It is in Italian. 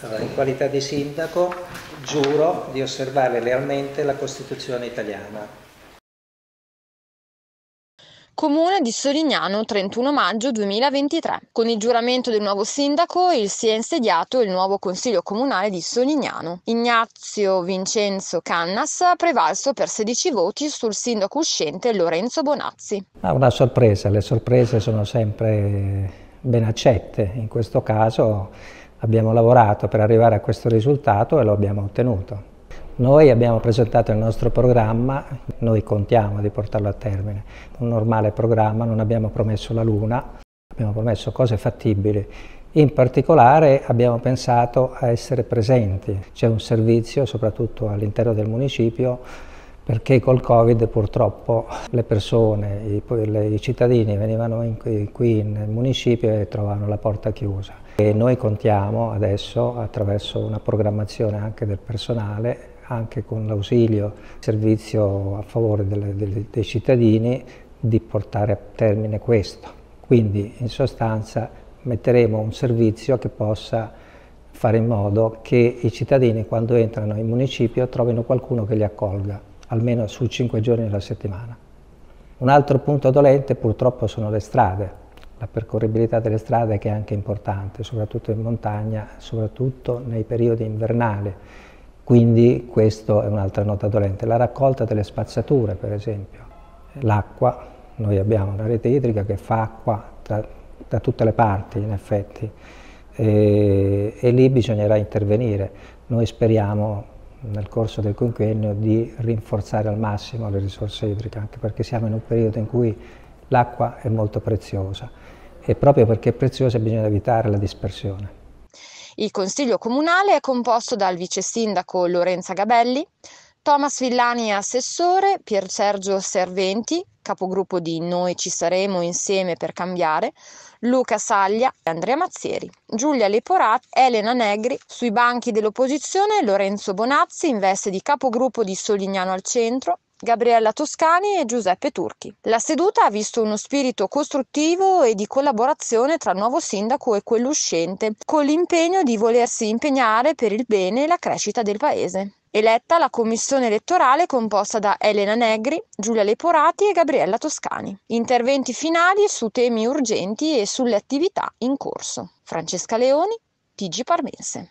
Allora, in qualità di sindaco giuro di osservare lealmente la Costituzione italiana. Comune di Solignano 31 maggio 2023. Con il giuramento del nuovo sindaco il si è insediato il nuovo consiglio comunale di Solignano. Ignazio Vincenzo Cannas ha prevalso per 16 voti sul sindaco uscente Lorenzo Bonazzi. Ah, una sorpresa, le sorprese sono sempre ben accette. In questo caso Abbiamo lavorato per arrivare a questo risultato e lo abbiamo ottenuto. Noi abbiamo presentato il nostro programma, noi contiamo di portarlo a termine. Un normale programma, non abbiamo promesso la luna, abbiamo promesso cose fattibili. In particolare abbiamo pensato a essere presenti. C'è un servizio, soprattutto all'interno del municipio, perché col Covid purtroppo le persone, i, le, i cittadini venivano in, qui nel municipio e trovavano la porta chiusa. E noi contiamo adesso, attraverso una programmazione anche del personale, anche con l'ausilio, servizio a favore delle, delle, dei cittadini, di portare a termine questo. Quindi in sostanza metteremo un servizio che possa fare in modo che i cittadini quando entrano in municipio trovino qualcuno che li accolga almeno su cinque giorni della settimana. Un altro punto dolente purtroppo sono le strade, la percorribilità delle strade che è anche importante, soprattutto in montagna, soprattutto nei periodi invernali. Quindi questa è un'altra nota dolente. La raccolta delle spazzature, per esempio. L'acqua, noi abbiamo una rete idrica che fa acqua da, da tutte le parti, in effetti, e, e lì bisognerà intervenire. Noi speriamo nel corso del quinquennio di rinforzare al massimo le risorse idriche, anche perché siamo in un periodo in cui l'acqua è molto preziosa e proprio perché è preziosa bisogna evitare la dispersione. Il Consiglio Comunale è composto dal Vice Sindaco Lorenza Gabelli, Thomas Villani assessore, Pier Sergio Serventi, capogruppo di Noi ci saremo insieme per cambiare, Luca Saglia, Andrea Mazzieri, Giulia Leporat, Elena Negri, sui banchi dell'opposizione Lorenzo Bonazzi in veste di capogruppo di Solignano al centro, Gabriella Toscani e Giuseppe Turchi. La seduta ha visto uno spirito costruttivo e di collaborazione tra il nuovo sindaco e quello uscente, con l'impegno di volersi impegnare per il bene e la crescita del paese. Eletta la commissione elettorale composta da Elena Negri, Giulia Leporati e Gabriella Toscani. Interventi finali su temi urgenti e sulle attività in corso. Francesca Leoni, TG Parmense.